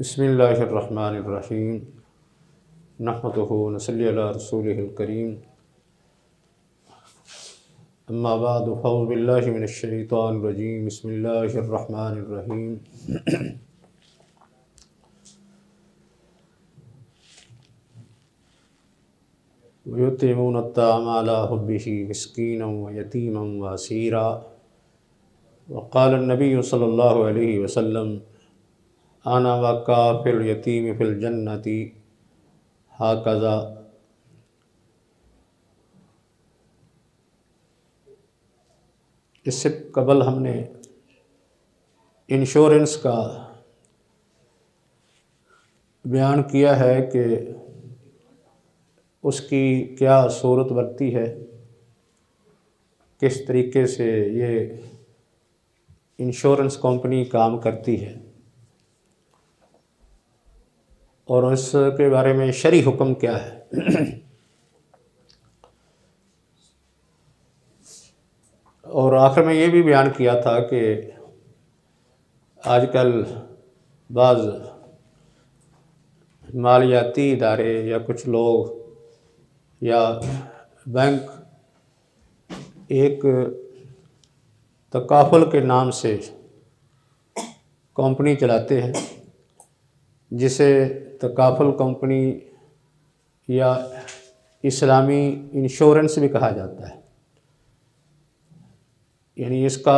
بسم الله الرحمن الرحيم نحمده ونصلي على رسوله الكريم اما بعد فأعوذ بالله من الشيطان الرجيم بسم الله الرحمن الرحيم ويطعمون الطعام على حبه مسكينا ويتيما واسيرا وقال النبي صلى الله عليه وسلم आना व फिल यतीम फिल जन्नती कज़ा इससे कबल हमने इंश्योरेंस का बयान किया है कि उसकी क्या सूरत बनती है किस तरीके से ये इंश्योरेंस कंपनी काम करती है और इसके बारे में शरी हुक्म क्या है और आखिर में ये भी बयान किया था कि आजकल बाज़ मालियाती इदारे या कुछ लोग या बैंक एक तकाफुल के नाम से कंपनी चलाते हैं जिसे तकाफल कंपनी या इस्लामी इंश्योरेंस भी कहा जाता है यानी इसका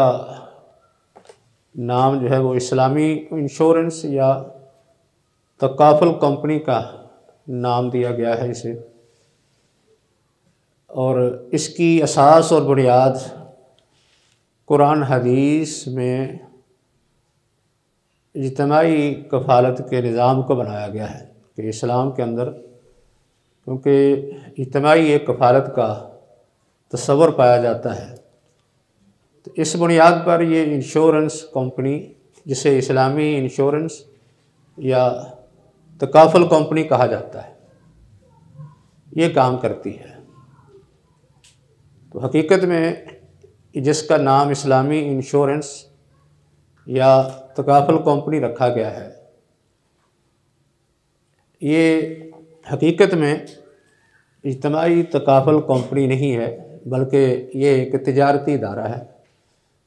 नाम जो है वो इस्लामी इंश्योरेंस या तकाफुल कंपनी का नाम दिया गया है इसे और इसकी असास और बुनियाद कुरान हदीस में इजतमाही कफालत के निज़ाम को बनाया गया है कि इस्लाम के अंदर क्योंकि इजतमाही एक कफालत का तस्वर पाया जाता है तो इस बुनियाद पर ये इंश्योरेंस कंपनी जिसे इस्लामी इंश्योरेंस या तकाफल कंपनी कहा जाता है ये काम करती है तो हकीकत में जिसका नाम इस्लामी इंश्योरेंस या तकाफल कंपनी रखा गया है ये हकीकत में इजतमाही तकाफल कंपनी नहीं है बल्कि ये एक तजारती इदारा है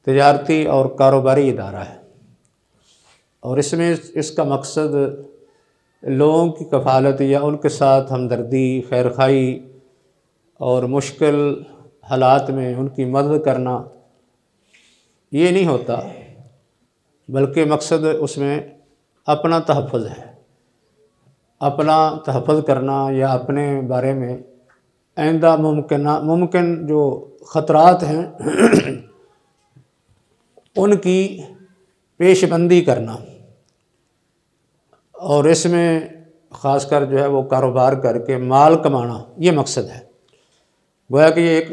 तजारती और कारोबारी इदारा है और इसमें इसका मकसद लोगों की कफालत या उनके साथ हमदर्दी खैर खाई और मुश्किल हालात में उनकी मदद करना ये नहीं होता बल्कि मकसद उसमें अपना तहफ़ है अपना तहफ़ करना या अपने बारे में आइंदा मुमकिन मुमकिन जो ख़तरात हैं उनकी पेशबंदी करना और इसमें ख़ासकर जो है वो कारोबार करके माल कमाना ये मकसद है गोया कि ये एक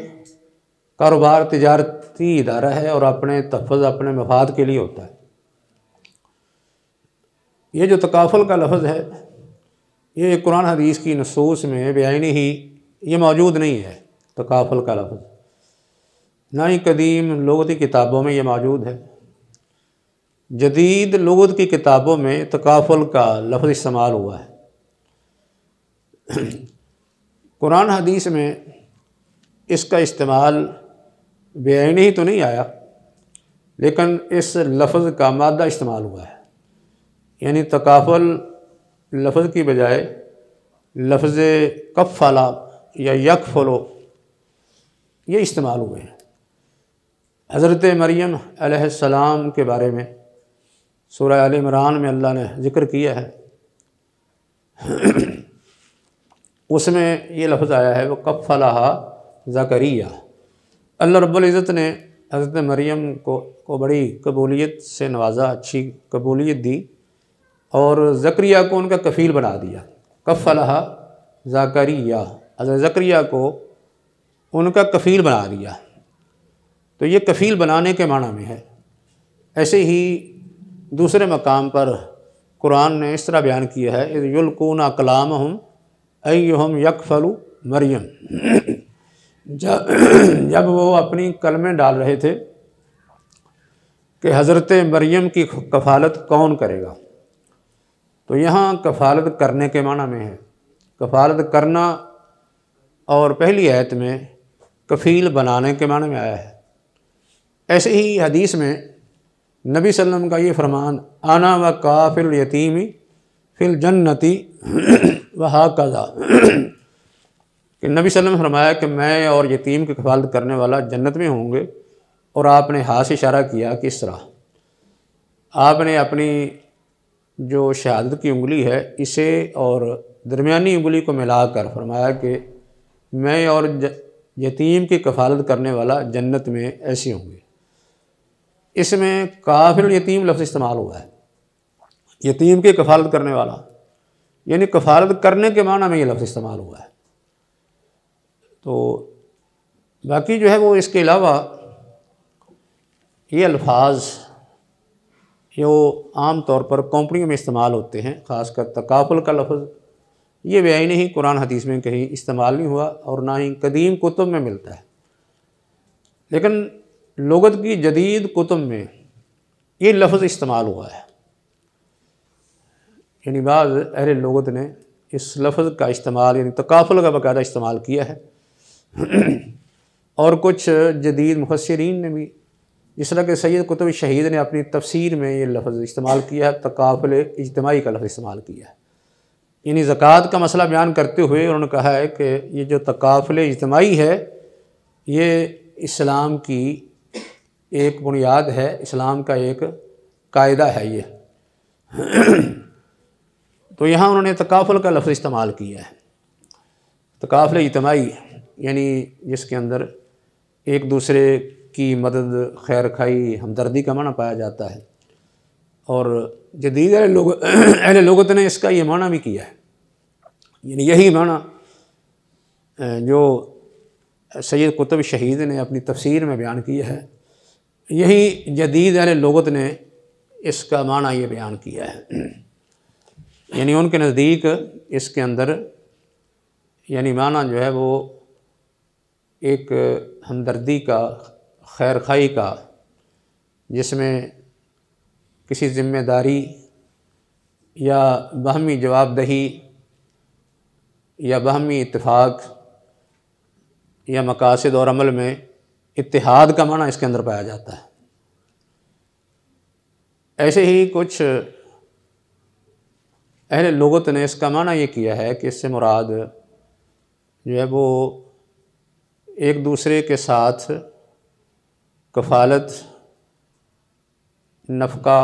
कारोबार तजारती इदारा है और अपने तहफ़ अपने मफाद के लिए होता है ये जो तकाफुल का लफ्ज़ है ये कुरान हदीस की नसूस में बेआनी ही ये मौजूद नहीं है तकाफुल का लफ्ज़ ना ही कदीम लगती किताबों में ये मौजूद है जदीद लगत की किताबों में तकाफल का लफ्ज़ इस्तेमाल हुआ है कुरान हदीस में इसका इस्तेमाल बेआनी ही तो नहीं आया लेकिन इस लफ्ज़ का मादा इस्तेमाल हुआ है यानी तकाफ़ल लफ्ज़ की बजाय लफ्ज़ कफ फला या यक फलो ये इस्तेमाल हुए हैं हज़रत मरियम सलाम के बारे में सूर्य आल इमरान में अल्लाह ने ज़िक्र किया है उसमें ये लफ्ज़ आया है वो कफ फलाहा ज़करिया अल्लाह रब्ज़त ने हज़रत मरियम को को बड़ी कबूलियत से नवाजा अच्छी कबूलियत दी और ज़क्रिया को उनका कफ़ील बना दिया कफ़लहा जाकरिया ज़क्रिया को उनका कफ़ील बना दिया तो ये कफ़ील बनाने के माना में है ऐसे ही दूसरे मकाम पर कुरान ने इस तरह बयान किया है युलकूना कलाम हम अयम यकफलु मरियम जब वो अपनी कलमें डाल रहे थे कि हज़रत मरियम की कफ़ालत कौन करेगा तो यहाँ कफालत करने के माना में है कफालत करना और पहली आयत में कफ़ील बनाने के माने में आया है ऐसे ही हदीस में नबी सल्लम का ये फरमान आना व काफिल यतीमी फिल जन्नती व हाकज़ा कि नबी सल्लम फरमाया कि मैं और यतीम की कफालत करने वाला जन्नत में होंगे और आपने हाथ इशारा किया किस तरह आपने अपनी जो शहादत की उंगली है इसे और दरमियानी उंगली को मिलाकर फरमाया कि मैं और यतीम की कफालत करने वाला जन्नत में ऐसे होंगे इसमें काफ़िल यतीम लफ्ज़ इस्तेमाल हुआ है यतीम की कफालत करने वाला यानी कफालत करने के माना में ये लफ्ज़ इस्तेमाल हुआ है तो बाकी जो है वो इसके अलावा ये अल्फाज कि वो आम तौर पर कंपनियों में इस्तेमाल होते हैं ख़ासकर तकाफुल का लफ्ज़ ये व्याई ही कुरान हदीस में कहीं इस्तेमाल नहीं हुआ और ना ही कदीम कुतुब में मिलता है लेकिन लगत की जदीद कुतुब में ये लफ्ज़ इस्तेमाल हुआ है यानी बाद अहले लगत ने इस लफ्ज़ का इस्तेमाल यानी तकाफुल का बाकायदा इस्तेमाल किया है और कुछ जदीद मुखसरिन ने भी जिस तरह के सैद कुतुब शहीद ने अपनी तफसीर में ये लफ्ज़ इस्तेमाल किया है तकाफल इजतमाही का लफ्ज़ इस्तेमाल किया है यानी ज़क़़त का मसला बयान करते हुए उन्होंने कहा है कि ये जो तकाफिल इजतमाही है ये इस्लाम की एक बुनियाद है इस्लाम का एक कायदा है ये तो यहाँ उन्होंने तकाफुल का लफ्ज़ इस्तेमाल किया है तकाफिल इजतमाही यानी जिसके अंदर एक दूसरे की मदद खैर खाई हमदर्दी का माना पाया जाता है और जदीद अहल लोग अहले लोगत ने इसका ये माना भी किया है यानी यही माना जो सैद कुतुब शहीद ने अपनी तफसीर में बयान किया है यही जदीद अहले लोगों ने इसका माना ये बयान किया है यानी उनके नज़दीक इसके अंदर यानी माना जो है वो एक हमदर्दी का खैर खाई का जिसमें किसी ज़िम्मेदारी या बहमी जवाबदही या बहमी इतफाक़ या मकासद और अमल में इतिहाद का माना इसके अंदर पाया जाता है ऐसे ही कुछ अहल लगत ने इसका माना ये किया है कि इससे मुराद जो है वो एक दूसरे के साथ कफ़ालत नफ़का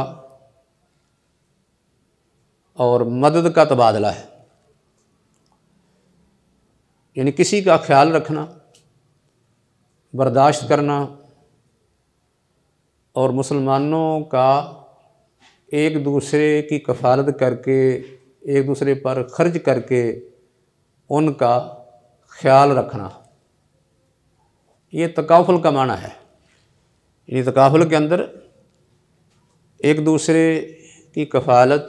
और मदद का तबादला है यानी किसी का ख्याल रखना बर्दाश्त करना और मुसलमानों का एक दूसरे की कफालत करके एक दूसरे पर खर्च करके उनका ख्याल रखना ये तकाफुल का माना है यानी तकाफुल के अंदर एक दूसरे की कफालत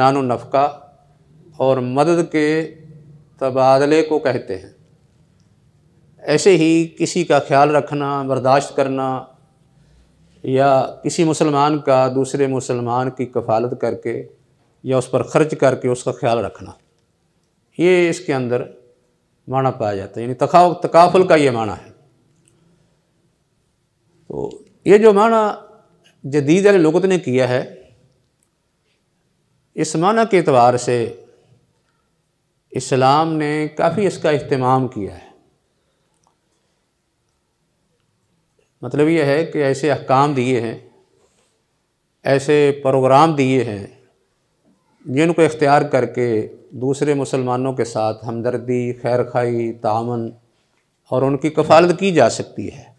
नानो नफका और मदद के तबादले को कहते हैं ऐसे ही किसी का ख्याल रखना बर्दाश्त करना या किसी मुसलमान का दूसरे मुसलमान की कफालत करके या उस पर खर्च करके उसका ख्याल रखना ये इसके अंदर माना पाया जाता है यानी तकाफुल का ये माना है तो ये जो माना जदीद अल लगत ने किया है इस माना के अतबार से इस्लाम ने काफ़ी इसका अहतमाम किया है मतलब यह है कि ऐसे अहकाम दिए हैं ऐसे प्रोग्राम दिए हैं जिनको इख्तियार करके दूसरे मुसलमानों के साथ हमदर्दी खैर खाई तामन और उनकी कफालत की जा सकती है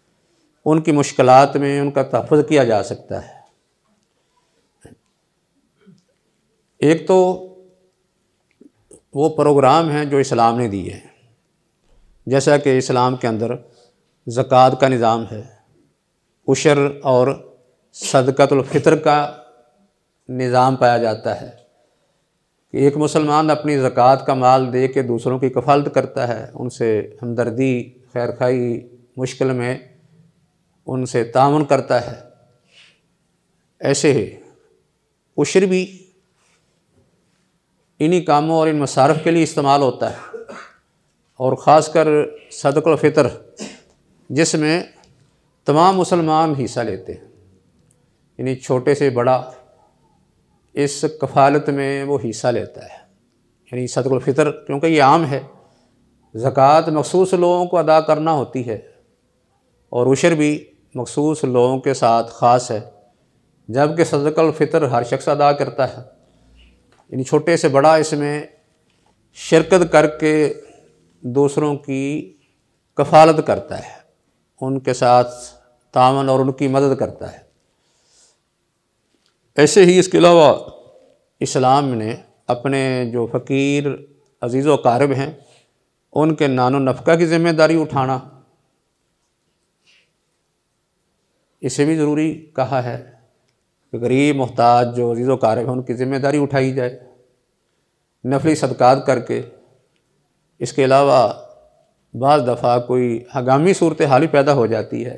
उनकी मुश्किल में उनका तहफ़ किया जा सकता है एक तो वो प्रोग्राम हैं जो इस्लाम ने दिए हैं जैसा कि इस्लाम के अंदर ज़क़़त का निज़ाम है उशर और सदकतलफ़ितर का निज़ाम पाया जाता है कि एक मुसलमान अपनी ज़क़़त का माल दे के दूसरों की कफालत करता है उनसे हमदर्दी खैर खाई मुश्किल में उनसे तावन करता है ऐसे ही उशर भी इन्हीं कामों और इन मसारफ के लिए इस्तेमाल होता है और ख़ास कर फितर जिसमें तमाम मुसलमान हिस्सा लेते हैं यानी छोटे से बड़ा इस कफालत में वो हिस्सा लेता है यानी फितर क्योंकि ये आम है ज़क़़त मखसूस लोगों को अदा करना होती है और उशर भी मखसूस लोगों के साथ ख़ास है जबकि सदकालफ़ितर हर शख्स अदा करता है इन छोटे से बड़ा इसमें शिरकत करके दूसरों की कफालत करता है उनके साथ तावन और उनकी मदद करता है ऐसे ही इसके अलावा इस्लाम ने अपने जो फ़कीर अजीज़ व कारब हैं उनके नानो नफका की ज़िम्मेदारी उठाना इसे भी ज़रूरी कहा है कि गरीब मोहताज जो अजीज़ कार हैं उनकी ज़िम्मेदारी उठाई जाए नफली सदक़ात करके इसके अलावा बज़ दफ़ा कोई हंगामी सूरत हाल ही पैदा हो जाती है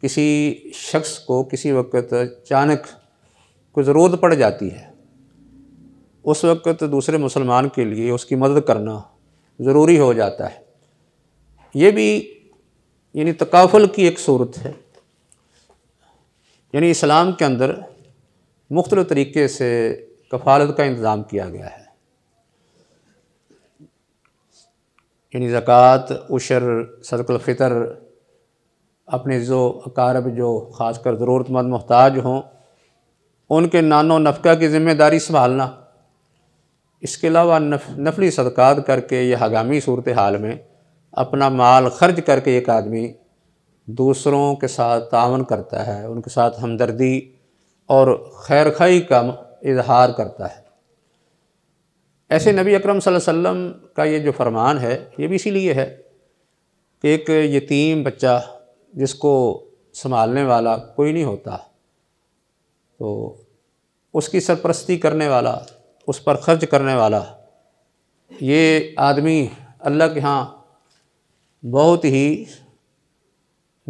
किसी शख्स को किसी वक्त अचानक कोई ज़रूरत पड़ जाती है उस वक्त दूसरे मुसलमान के लिए उसकी मदद करना ज़रूरी हो जाता है ये भी यानी तकाफुल की एक सूरत है यानी इस्लाम के अंदर मुख्त तरीके से कफालत का इंतज़ाम किया गया है यानी ज़क़़त उशर सदकफ़ितर अपने जो अकारब जो ख़ास कर ज़रूरतमंद मोहताज हों उनके नानो नफका की ज़िम्मेदारी संभालना इसके अलावा नफ, नफली सदक़ात करके या हगामी सूरत हाल में अपना माल खर्च करके एक आदमी दूसरों के साथ तावन करता है उनके साथ हमदर्दी और खैर खाई का इजहार करता है ऐसे नबी अकरम वसल्लम का ये जो फरमान है ये भी इसीलिए है कि एक यतीम बच्चा जिसको संभालने वाला कोई नहीं होता तो उसकी सरपरस्ती करने वाला उस पर खर्च करने वाला ये आदमी अल्लाह के यहाँ बहुत ही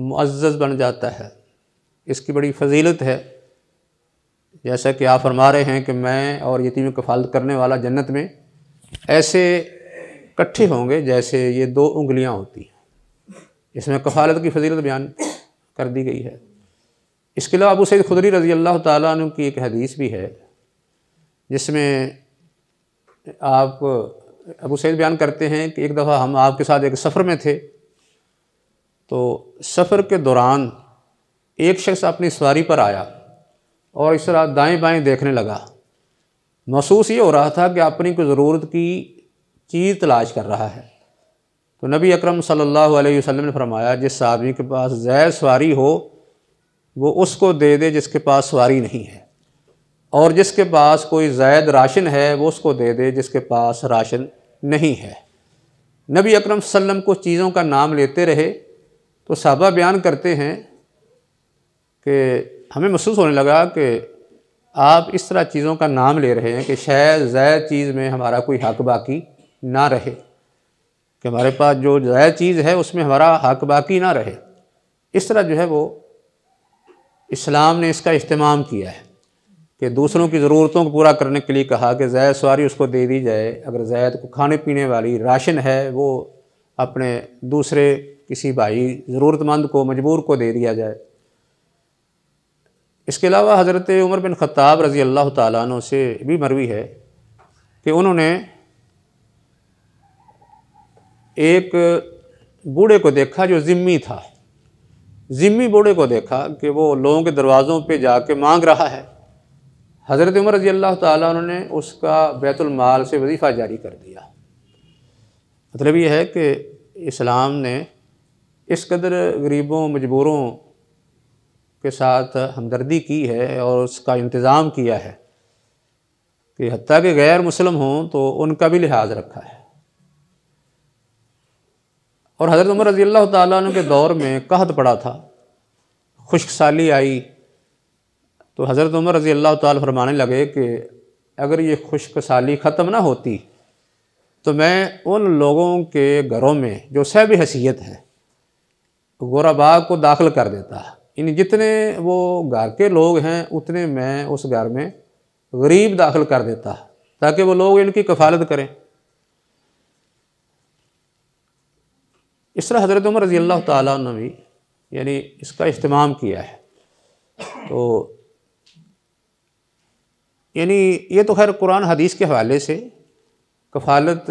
मुआज़ बन जाता है इसकी बड़ी फजीलत है जैसा कि आप फरमा रहे हैं कि मैं और यतीम कफालत करने वाला जन्नत में ऐसे इकट्ठे होंगे जैसे ये दो उंगलियां होती हैं इसमें कफालत की फजीलत बयान कर दी गई है इसके अलावा अबू सैद खुदरी रज़ी अल्लाह तु की एक हदीस भी है जिसमें आप अबू सैद बयान करते हैं कि एक दफ़ा हम आपके साथ एक सफ़र में थे तो सफ़र के दौरान एक शख्स अपनी सवारी पर आया और इस तरह दाएँ बाएँ देखने लगा महसूस ये हो रहा था कि अपनी को ज़रूरत की चीज़ तलाश कर रहा है तो नबी अकरम सल्लल्लाहु अलैहि वसल्लम ने फरमाया जिस आदमी के पास जैद सवारी हो वो उसको दे दे जिसके पास सवारी नहीं है और जिसके पास कोई जायद राशन है वो उसको दे दे जिसके पास राशन नहीं है नबी अकरम सल्लम को चीज़ों का नाम लेते रहे तो साहबा बयान करते हैं कि हमें महसूस होने लगा कि आप इस तरह चीज़ों का नाम ले रहे हैं कि शायद ज़ायद चीज़ में हमारा कोई हक बाकी ना रहे कि हमारे पास जो ज़ायद चीज़ है उसमें हमारा हक बाकी ना रहे इस तरह जो है वो इस्लाम ने इसका इस्तेमाल किया है कि दूसरों की ज़रूरतों को पूरा करने के लिए कहा कि ज़ायद सवारी उसको दे दी जाए अगर ज़ायद को खाने पीने वाली राशन है वो अपने दूसरे किसी भाई ज़रूरतमंद को मजबूर को दे दिया जाए इसके अलावा हज़रत उमर बिन ख़त्ताब रज़ी अल्लाह तु से भी मरवी है कि उन्होंने एक बूढ़े को देखा जो ज़िम्मी था ज़िम्मी बूढ़े को देखा कि वो लोगों के दरवाज़ों पे जाके मांग रहा है हज़रत उमर रजी अल्लाह तु ने उसका बैतुलमाल से वजीफ़ा जारी कर दिया मतलब ये है कि इस्लाम ने इस कदर गरीबों मजबूरों के साथ हमदर्दी की है और उसका इंतज़ाम किया है कि हती के गैर मुसलम हों तो उनका भी लिहाज रखा है और हज़रत उमर रज़ी अल्लाह तु के दौर में कहत पड़ा था खुश्क साली आई तो हज़रत उमर रज़ी अल्लाह तरमाने फरमाने लगे कि अगर ये खुश्क साली ख़त्म ना होती तो मैं उन लोगों के घरों में जो सैब हैसियत है गोराबा को दाखिल कर देता है यानी जितने वो घर के लोग हैं उतने मैं उस घर में गरीब दाखिल कर देता है ताकि वो लोग इनकी कफालत करें इस तरह हज़रत उमर रज़ी अल्लाह तभी ने भी यानी इसका इस्तेमाल किया है तो यानी ये तो खैर कुरान हदीस के हवाले से कफालत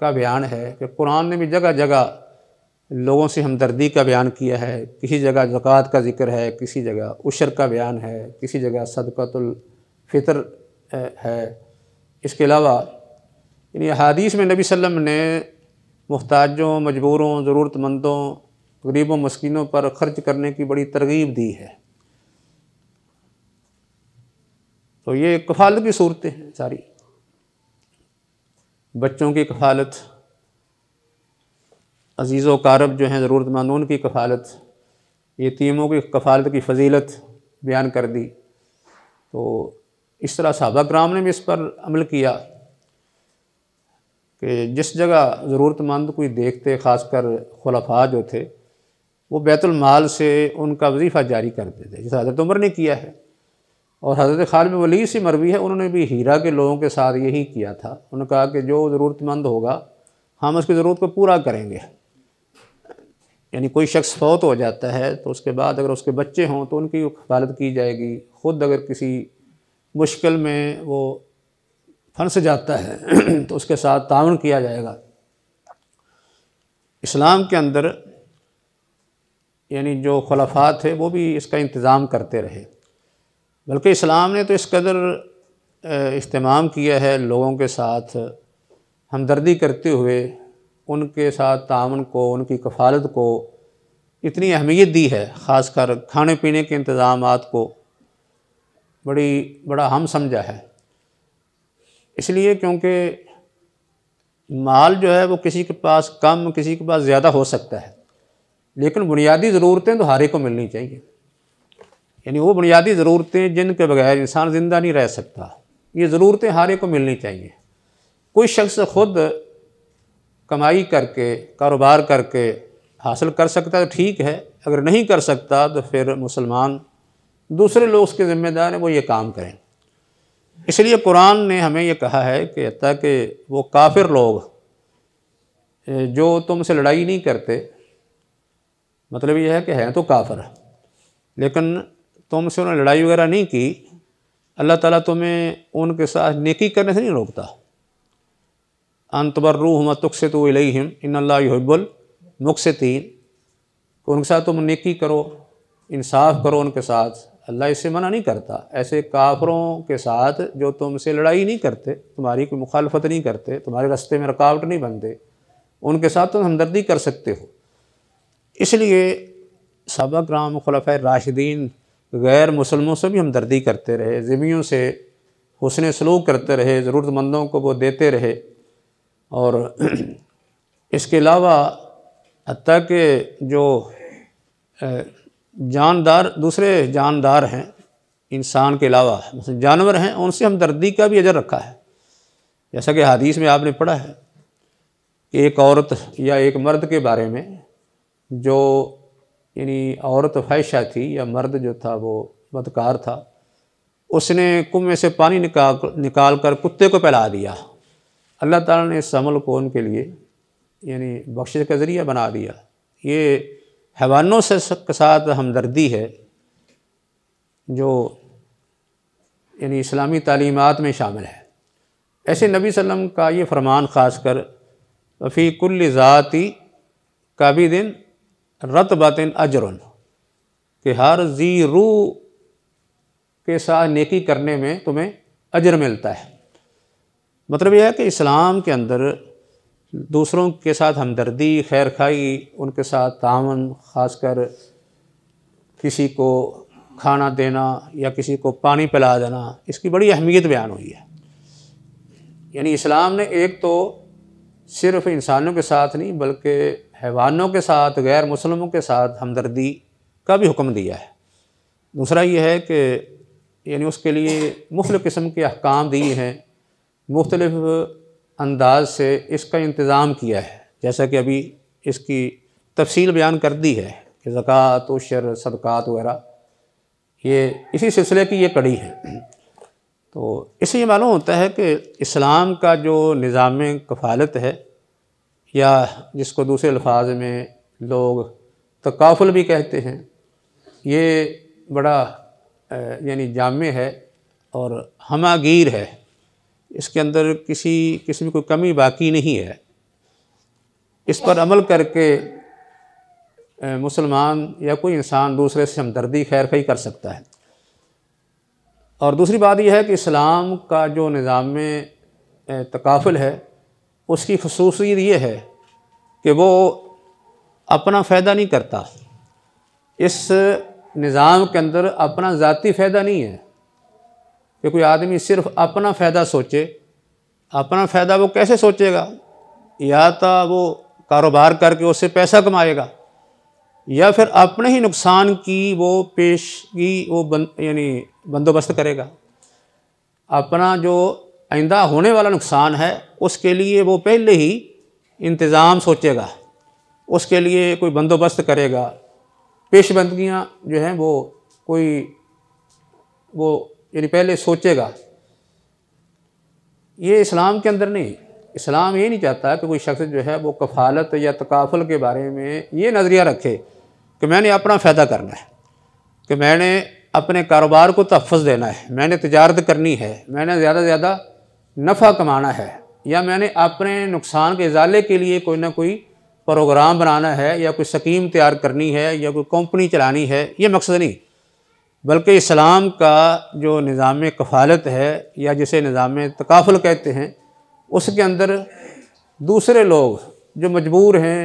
का बयान है कि कुरान ने भी जगह जगह लोगों से हमदर्दी का बयान किया है किसी जगह ज़क़़त का ज़िक्र है किसी जगह उशर का बयान है किसी जगह फितर है इसके अलावा इन अदीस में नबी वसम ने मुहताजों मजबूरों ज़रूरतमंदों गरीबों मस्किनों पर ख़र्च करने की बड़ी तरगीब दी है तो ये कफालत की सूरतें हैं सारी बच्चों की कफालत अजीज़ व कारब जो हैं ज़रूरतमंद उनकी कफालत यतीमों की कफालत की फजीलत बयान कर दी तो इस तरह सहाबा कराम ने भी इस पर अमल किया कि जिस जगह ज़रूरतमंद कोई देखते ख़ासकर खलफा जो थे वो बैतुलमाल से उनका वजीफ़ा जारी करते थे जैसे हज़रत उमर ने किया है और हज़रत खाल में वली सी मरवी है उन्होंने भी हीरा के लोगों के साथ यही किया था उन्होंने कहा कि जो ज़रूरतमंद होगा हम उसकी ज़रूरत को पूरा करेंगे यानी कोई शख्स फौत हो जाता है तो उसके बाद अगर उसके बच्चे हों तो उनकी हालत की जाएगी ख़ुद अगर किसी मुश्किल में वो फंस जाता है तो उसके साथ तावन किया जाएगा इस्लाम के अंदर यानी जो खलफा थे वो भी इसका इंतज़ाम करते रहे बल्कि इस्लाम ने तो इस कदर इस्तेमाम किया है लोगों के साथ हमदर्दी करते हुए उनके साथ तामन को उनकी कफालत को इतनी अहमियत दी है ख़ासकर खाने पीने के इंतज़ाम को बड़ी बड़ा हम समझा है इसलिए क्योंकि माल जो है वो किसी के पास कम किसी के पास ज़्यादा हो सकता है लेकिन बुनियादी ज़रूरतें तो हारे को मिलनी चाहिए यानी वो बुनियादी ज़रूरतें जिनके बगैर इंसान ज़िंदा नहीं रह सकता ये ज़रूरतें हारे को मिलनी चाहिए कोई शख्स ख़ुद कमाई करके कारोबार करके हासिल कर सकता है तो ठीक है अगर नहीं कर सकता तो फिर मुसलमान दूसरे लोग उसके ज़िम्मेदार हैं वो ये काम करें इसलिए कुरान ने हमें ये कहा है कि ताकि वो काफिर लोग जो तुमसे लड़ाई नहीं करते मतलब यह है कि हैं तो काफिर लेकिन तुमसे उन्होंने लड़ाई वगैरह नहीं की अल्लाह ताला तुम्हें उनके साथ नेकी करने से नहीं रोकता अनतबर्रूह मतुकसत वलहिम इनबुल मुकसतीन तो उनके साथ तुम नेकी करो इंसाफ करो उनके साथ अल्लाह इससे मना नहीं करता ऐसे काफरों के साथ जो तुमसे लड़ाई नहीं करते तुम्हारी कोई मुखालफत नहीं करते तुम्हारे रास्ते में रुकावट नहीं बनते उनके साथ तुम हमदर्दी कर सकते हो इसलिए सबक राम खलफ़ राशिदीन गैर मुसलमों से भी हमदर्दी करते रहे जिमियों से हुसन सलूक करते रहे ज़रूरतमंदों को वो देते रहे और इसके अलावा हती के जो जानदार दूसरे जानदार हैं इंसान के अलावा मतलब जानवर हैं उनसे हमदर्दी का भी अजर रखा है जैसा कि हदीस में आपने पढ़ा है कि एक औरत या एक मर्द के बारे में जो यानी औरत फैशा थी या मर्द जो था वो बदकार था उसने कुएँ से पानी निकाल निकाल कर कुत्ते को पिला दिया अल्लाह ताला ने इस अमल को उनके लिए यानी बख्शिश का ज़रिया बना दिया ये हैवानों से के साथ हमदर्दी है जो यानी इस्लामी तलीमत में शामिल है ऐसे नबी वसम का ये फरमान ख़ास कर फ़ी कुल ज़ाती काबी दिन रत बातिन अजरन कि हर ज़ी रू के साथ नेकी करने में तुम्हें अजर मिलता है मतलब यह है कि इस्लाम के अंदर दूसरों के साथ हमदर्दी खैर खाई उनके साथ तावन ख़ासकर किसी को खाना देना या किसी को पानी पिला देना इसकी बड़ी अहमियत बयान हुई है यानी इस्लाम ने एक तो सिर्फ इंसानों के साथ नहीं बल्कि हैवानों के साथ गैर मुसलमों के साथ हमदर्दी का भी हुक्म दिया है दूसरा ये है कि यानी उसके लिए मुख्त किस्म के अहकाम दिए हैं मुख्तलफ़ अंदाज से इसका इंतज़ाम किया है जैसा कि अभी इसकी तफसील बयान कर दी है कि ज़क़़त उशर सदक़ात वगैरह ये इसी सिलसिले की ये कड़ी है तो इससे ये मालूम होता है कि इस्लाम का जो निज़ाम कफ़ालत है या जिसको दूसरे अल्फाज में लोग तकाफुल भी कहते हैं ये बड़ा यानी जाम है और हमागीर है इसके अंदर किसी किसी में कोई कमी बाकी नहीं है इस पर अमल करके मुसलमान या कोई इंसान दूसरे से हमदर्दी खैर खई कर सकता है और दूसरी बात यह है कि इस्लाम का जो निज़ाम तकाफिल है उसकी खसूसियत ये है कि वो अपना फ़ायदा नहीं करता इस निज़ाम के अंदर अपना ज़ाती फ़ायदा नहीं है कि कोई आदमी सिर्फ अपना फ़ायदा सोचे अपना फ़ायदा वो कैसे सोचेगा या तो वो कारोबार करके उससे पैसा कमाएगा या फिर अपने ही नुकसान की वो पेश की वो बन, यानी बंदोबस्त करेगा अपना जो आइंदा होने वाला नुकसान है उसके लिए वो पहले ही इंतज़ाम सोचेगा उसके लिए कोई बंदोबस्त करेगा पेशबंदगियाँ जो हैं वो कोई वो यानी पहले सोचेगा ये इस्लाम के अंदर नहीं इस्लाम ये नहीं चाहता कि कोई शख्स जो है वो कफालत या तकाफल के बारे में ये नज़रिया रखे कि मैंने अपना फ़ायदा करना है कि मैंने अपने कारोबार को तहफ़ देना है मैंने तजारत करनी है मैंने ज़्यादा से ज़्यादा नफ़ा कमाना है या मैंने अपने नुकसान के इजाले के लिए कोई ना कोई प्रोग्राम बनाना है या कोई स्कीम तैयार करनी है या कोई कंपनी चलानी है ये मकसद नहीं बल्कि इस्लाम का जो निज़ाम कफ़ालत है या जिसे निज़ाम तकाफुल कहते हैं उसके अंदर दूसरे लोग जो मजबूर हैं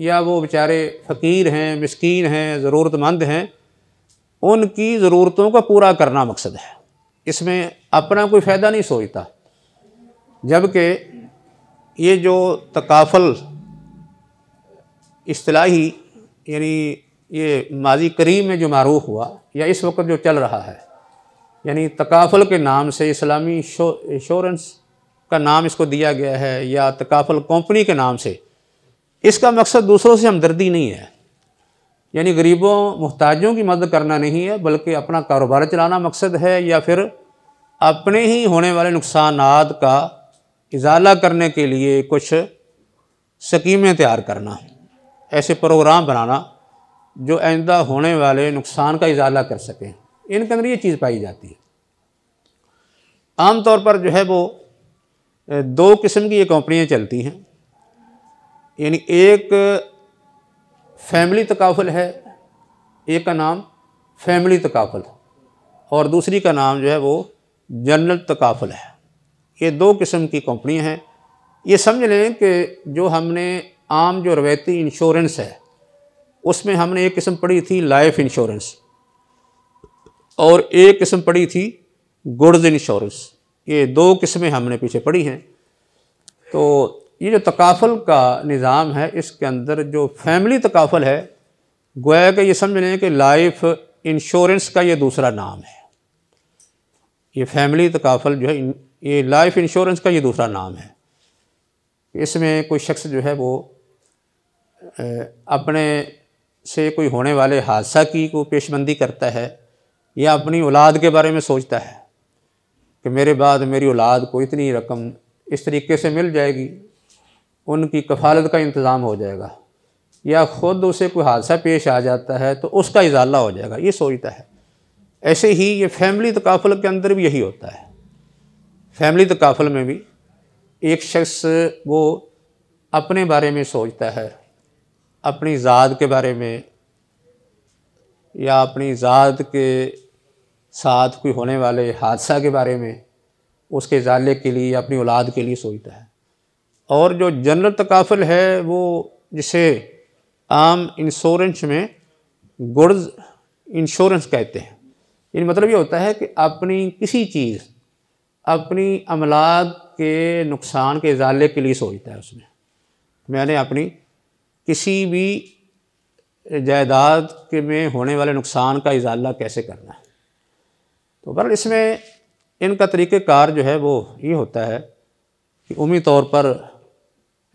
या वो बेचारे फ़कीर हैं मस्किन हैं ज़रूरतमंद हैं उनकी ज़रूरतों का पूरा करना मकसद है इसमें अपना कोई फ़ायदा नहीं सोचता जबकि ये जो तकाफल असलाही यानी ये माजी करीम में जो मरूफ़ हुआ या इस वक्त जो चल रहा है यानी तकाफल के नाम से इस्लामी इंश्योरेंस का नाम इसको दिया गया है या तकाफल कंपनी के नाम से इसका मकसद दूसरों से हमदर्दी नहीं है यानी गरीबों मोहताजों की मदद करना नहीं है बल्कि अपना कारोबार चलाना मकसद है या फिर अपने ही होने वाले नुकसान का इजाला करने के लिए कुछ स्कीमें तैयार करना ऐसे प्रोग्राम बनाना जो आइंदा होने वाले नुकसान का इजाला कर सकें इनके अंदर ये चीज़ पाई जाती है आम तौर पर जो है वो दो किस्म की ये कंपनियाँ चलती हैं यानी एक फैमिली तकाफुल है एक का नाम फैमिली तकाफुल और दूसरी का नाम जो है वो जनरल तकाफुल है ये दो किस्म की कंपनियाँ हैं ये समझ लें कि जो हमने आम जो रवायती इंश्योरेंस है उसमें हमने एक किस्म पढ़ी थी लाइफ इंश्योरेंस और एक किस्म पढ़ी थी गुड्स इंश्योरेंस ये दो किस्में हमने पीछे पढ़ी हैं तो ये जो तकाफल का निज़ाम है इसके अंदर जो फैमिली तकाफल है गोया के ये समझ लें कि लाइफ इंश्योरेंस का ये दूसरा नाम है ये फैमिली तकाफल जो है ये लाइफ इंश्योरेंस का ये दूसरा नाम है इसमें कोई शख्स जो है वो अपने से कोई होने वाले हादसा की को पेशबंदी करता है या अपनी औलाद के बारे में सोचता है कि मेरे बाद मेरी औलाद को इतनी रकम इस तरीके से मिल जाएगी उनकी कफालत का इंतज़ाम हो जाएगा या ख़ुद उसे कोई हादसा पेश आ जाता है तो उसका इजाला हो जाएगा ये सोचता है ऐसे ही ये फैमिली तकाफल के अंदर भी यही होता है फैमिली तकाफल में भी एक शख्स वो अपने बारे में सोचता है अपनी ज़ात के बारे में या अपनी ज़ात के साथ कोई होने वाले हादसा के बारे में उसके जाले के लिए अपनी औलाद के लिए सोचता है और जो जनरल तकाफल है वो जिसे आम इंश्योरेंस में गुड्स इंश्योरेंस कहते हैं इन मतलब ये होता है कि अपनी किसी चीज़ अपनी अमलाद के नुकसान के जाले के लिए सोचता है उसमें मैंने अपनी किसी भी जायदाद के में होने वाले नुकसान का इजाला कैसे करना है तो बहर इसमें इनका तरीक़ार जो है वो ये होता है कि उमी तौर पर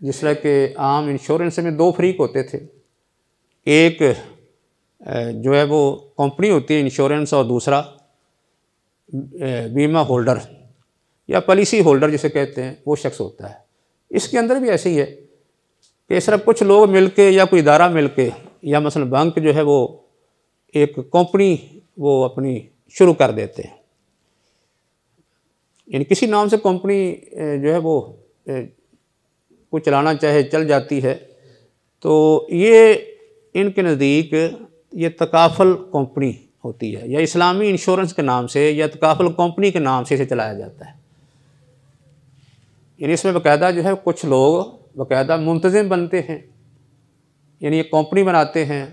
जिस तरह के आम इंश्योरेंस में दो फ्रीक होते थे एक जो है वो कंपनी होती है इंश्योरेंस और दूसरा बीमा होल्डर या पॉलिसी होल्डर जिसे कहते हैं वो शख्स होता है इसके अंदर भी ऐसे ही है कि सिर्फ कुछ लोग के या कोई इदारा के या मसल बैंक जो है वो एक कंपनी वो अपनी शुरू कर देते हैं यानी किसी नाम से कंपनी जो है वो को चलाना चाहे चल जाती है तो ये इनके नज़दीक ये तकाफल कंपनी होती है या इस्लामी इंश्योरेंस के नाम से या तकाफल कंपनी के नाम से इसे चलाया जाता है यानी इसमें बाकायदा जो है कुछ लोग बाकायदा मुंतज़म बनते हैं यानी एक कंपनी बनाते हैं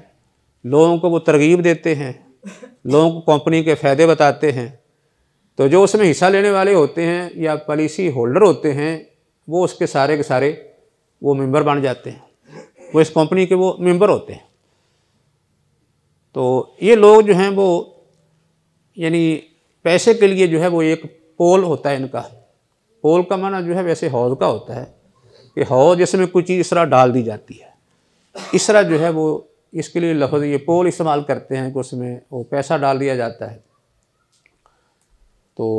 लोगों को वो तरगीब देते हैं लोगों को कंपनी के फ़ायदे बताते हैं तो जो उसमें हिस्सा लेने वाले होते हैं या पॉलिसी होल्डर होते हैं वो उसके सारे के सारे वो मेंबर बन जाते हैं वो इस कंपनी के वो मेंबर होते हैं तो ये लोग जो हैं वो यानी पैसे के लिए जो है वो एक पोल होता है इनका पोल का माना जो है वैसे हौज का होता है कि हौज इसमें कोई चीज़ तरह डाल दी जाती है इसरा जो है वो इसके लिए लफज ये पोल इस्तेमाल करते हैं कि उसमें वो पैसा डाल दिया जाता है तो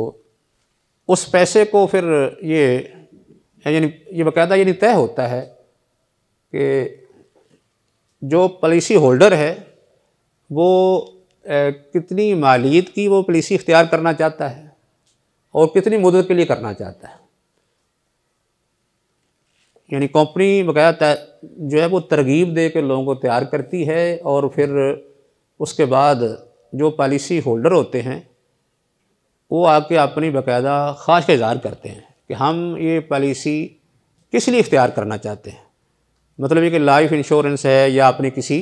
उस पैसे को फिर ये यानी ये बाकायदा यानी तय होता है कि जो पॉलिसी होल्डर है वो ए, कितनी मालियत की वो पॉलिसी इख्तियार करना चाहता है और कितनी मदद के लिए करना चाहता है यानी कंपनी बकाया जो है वो तरगीब दे के लोगों को तैयार करती है और फिर उसके बाद जो पॉलिसी होल्डर होते हैं वो आके अपनी बाकायदा ख्वाहिश का इजहार करते हैं कि हम ये पॉलिसी किस लिए इख्तियार करना चाहते हैं मतलब ये कि लाइफ इंश्योरेंस है या अपनी किसी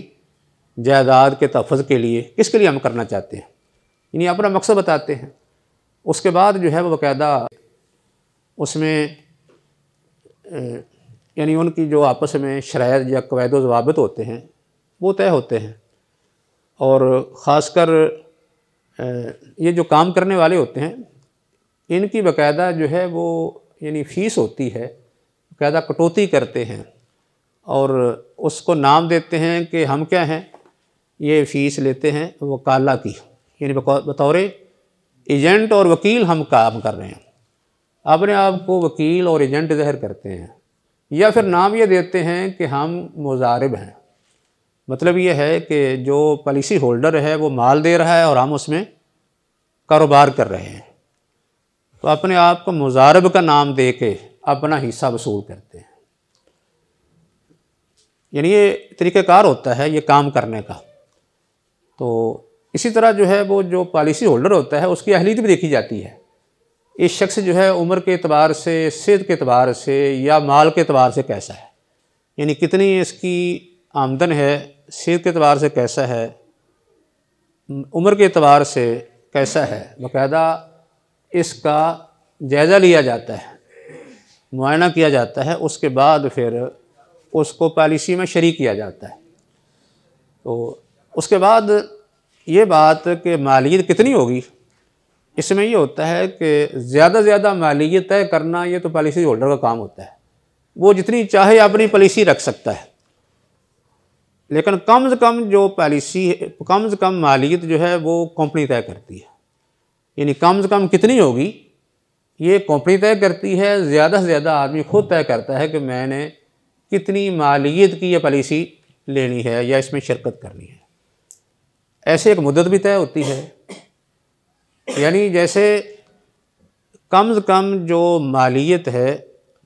जायदाद के तहफ़ के लिए किसके लिए हम करना चाहते हैं यानी अपना मकसद बताते हैं उसके बाद जो है वो बाकायदा उसमें यानी उनकी जो आपस में शराय या कवैद जवाबत होते हैं वो तय होते हैं और ख़ासकर ये जो काम करने वाले होते हैं इनकी बाकायदा जो है वो यानी फ़ीस होती है बाकायदा कटौती करते हैं और उसको नाम देते हैं कि हम क्या हैं ये फ़ीस लेते हैं वकाला की यानी बतौर एजेंट और वकील हम काम कर रहे हैं अपने आप को वकील और एजेंट जहर करते हैं या फिर नाम ये देते हैं कि हम मुजारब हैं मतलब ये है कि जो पॉलिसी होल्डर है वो माल दे रहा है और हम उसमें कारोबार कर रहे हैं तो अपने आप को मुजारब का नाम दे के अपना हिस्सा वसूल करते हैं यानी ये तरीक़ार होता है ये काम करने का तो इसी तरह जो है वो जो पॉलिसी होल्डर होता है उसकी अहलीत भी देखी जाती है ये शख्स जो है उम्र के अतबार से सेहत के अतबार से या माल के अतबार से कैसा है यानी कितनी इसकी आमदन है सेहत के अतबार से कैसा है उम्र के अतबार से कैसा है बाकायदा इसका जायज़ा लिया जाता है मुआयना किया जाता है उसके बाद फिर उसको पॉलिसी में शरीक किया जाता है तो उसके बाद ये बात कि मालियत कितनी होगी इसमें ये होता है कि ज़्यादा से ज़्यादा माली तय करना ये तो पॉलिसी होल्डर का काम होता है वो जितनी चाहे अपनी पॉलिसी रख सकता है लेकिन कम से कम जो पॉलिसी कम से कम मालियत तो जो है वो कंपनी तय करती है यानी कम से कम कितनी होगी ये कंपनी तय करती है ज़्यादा से ज़्यादा आदमी खुद तय करता है कि मैंने कितनी मालियत की यह पॉलिसी लेनी है या इसमें शिरकत करनी है ऐसे एक मुदत भी तय होती है यानी जैसे कम से कम जो मालियत है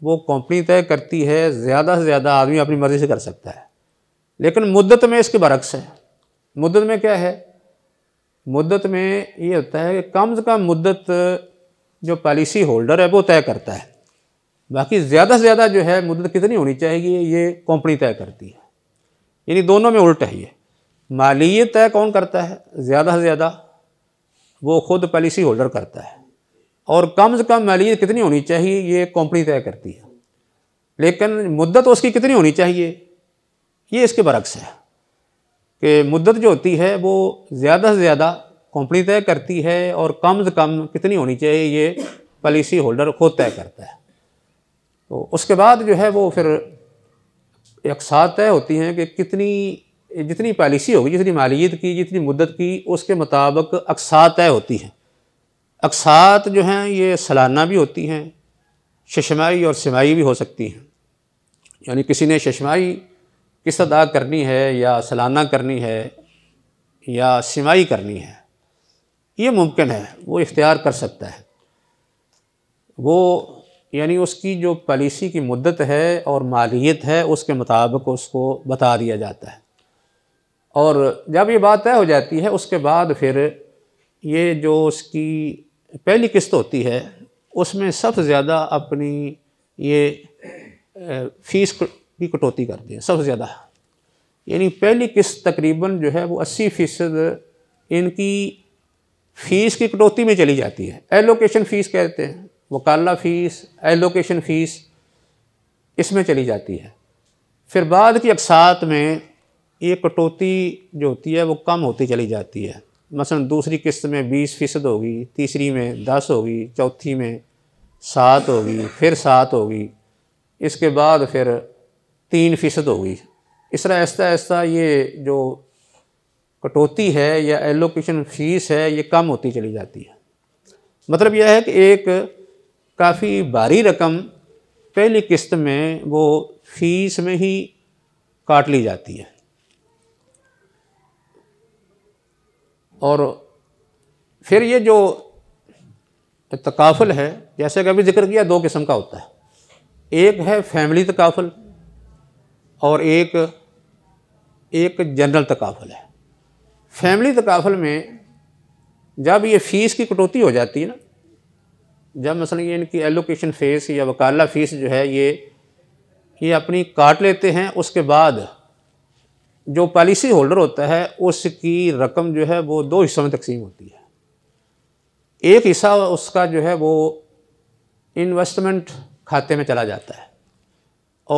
वो कंपनी तय करती है ज़्यादा से ज़्यादा आदमी अपनी मर्ज़ी से कर सकता है लेकिन मुद्दत में इसके बरक्स है मुद्दत में क्या है मुद्दत में ये होता है कि कम से कम मुद्दत जो पॉलिसी होल्डर है वो तय करता है बाकी ज़्यादा से ज़्यादा जो है मुद्दत कितनी होनी चाहिए ये कंपनी तय करती है यानी दोनों में उल्ट है ये मालियत तय कौन करता है ज़्यादा से ज़्यादा वो खुद पॉलिसी होल्डर करता है और कम से कम मैलियत कितनी होनी चाहिए ये कंपनी तय करती है लेकिन मुद्दत उसकी कितनी होनी चाहिए ये इसके बरक्स है कि मुद्दत जो होती है वो ज़्यादा से ज़्यादा कंपनी तय करती है और कम से कम कितनी होनी चाहिए ये पॉलिसी होल्डर खुद तय करता है तो उसके बाद जो है वो फिर एक साथ तय होती हैं कि कितनी जितनी पॉलिसी होगी जितनी मालियत की जितनी मुद्दत की उसके मुताबिक अकसात तय होती हैं अकसात जो हैं ये सालाना भी होती हैं शशमाई और सिमाई भी हो सकती हैं यानी किसी ने शशमाई किस अदा करनी है या सालाना करनी है या सिमाई करनी है ये मुमकिन है वो इख्तियार कर सकता है वो यानी उसकी जो पॉलिसी की मुद्दत है और मालियत है उसके मुताबिक उसको बता दिया जाता है और जब ये बात तय हो जाती है उसके बाद फिर ये जो उसकी पहली किस्त होती है उसमें सबसे ज़्यादा अपनी ये फीस की कटौती करती है सबसे ज़्यादा यानी पहली किस्त तकरीबन जो है वो अस्सी फ़ीसद इनकी फ़ीस की कटौती में चली जाती है एलोकेशन फ़ीस कहते हैं वकाला फ़ीस एलोकेशन फ़ीस इसमें चली जाती है फिर बाद की अकसात में ये कटौती जो होती है वो कम होती चली जाती है मसलन दूसरी किस्त में बीस फ़ीसद होगी तीसरी में दस होगी चौथी में सात होगी फिर सात होगी इसके बाद फिर तीन फ़ीसद होगी इस तरह आहिस्ता आहिस्ता ये जो कटौती है या एलोकेशन फ़ीस है ये कम होती चली जाती है मतलब यह है कि एक काफ़ी भारी रकम पहली किस्त में वो फ़ीस में ही काट ली जाती है और फिर ये जो तकाफल है जैसे कि अभी जिक्र किया दो किस्म का होता है एक है फैमिली तकाफल और एक एक जनरल तकाफल है फैमिली तकाफल में जब ये फ़ीस की कटौती हो जाती है ना जब मसलन ये इनकी एलोकेशन फ़ीस या वकाला फ़ीस जो है ये ये अपनी काट लेते हैं उसके बाद जो पॉलिसी होल्डर होता है उसकी रकम जो है वो दो हिस्सों में तकसीम होती है एक हिस्सा उसका जो है वो इन्वेस्टमेंट खाते में चला जाता है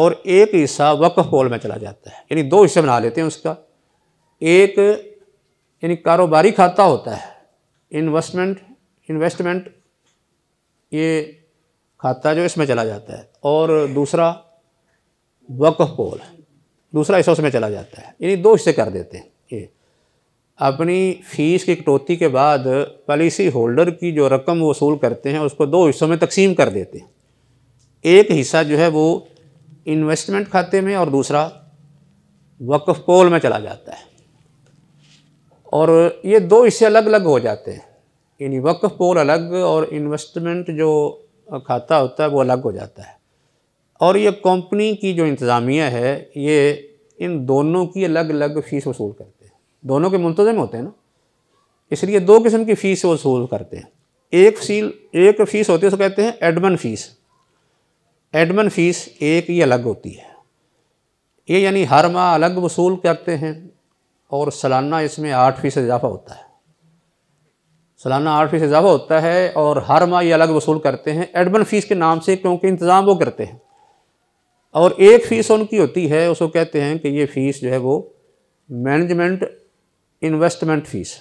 और एक हिस्सा वक्फ पोल में चला जाता है यानी दो हिस्से बना लेते हैं उसका एक यानी कारोबारी खाता होता है इन्वेस्टमेंट इन्वेस्टमेंट ये खाता जो इसमें चला जाता है और दूसरा वक्फ पोल दूसरा हिस्सा उसमें चला जाता है यानी दो हिस्से कर देते हैं ये अपनी फ़ीस की कटौती के बाद पॉलिसी होल्डर की जो रकम वसूल करते हैं उसको दो हिस्सों में तकसीम कर देते हैं एक हिस्सा जो है वो इन्वेस्टमेंट खाते में और दूसरा वक्फ पोल में चला जाता है और ये दो हिस्से अलग अलग हो जाते हैं यानी वक्फ पोल अलग और इन्वेस्टमेंट जो खाता होता है वो अलग हो जाता है और ये कंपनी की जो इंतज़ामिया है ये इन दोनों की अलग अलग फ़ीस वसूल करते हैं दोनों के मुंतजम होते हैं ना इसलिए दो किस्म की फ़ीस वसूल करते हैं एक फील एक फ़ीस होती है उसको कहते हैं एडमन फ़ीस एडमन फ़ीस एक ही अलग होती है ये यानी हर माह अलग वसूल करते हैं और सालाना इसमें आठ फ़ीसद इजाफा होता है सालाना आठ फीस इजाफा होता है और हर माह ये अलग वसूल करते हैं एडमन फ़ीस के नाम से क्योंकि इंतज़ाम वो करते हैं और एक फ़ीस उनकी होती है उसको कहते हैं कि ये फ़ीस जो है वो मैनेजमेंट इन्वेस्टमेंट फ़ीस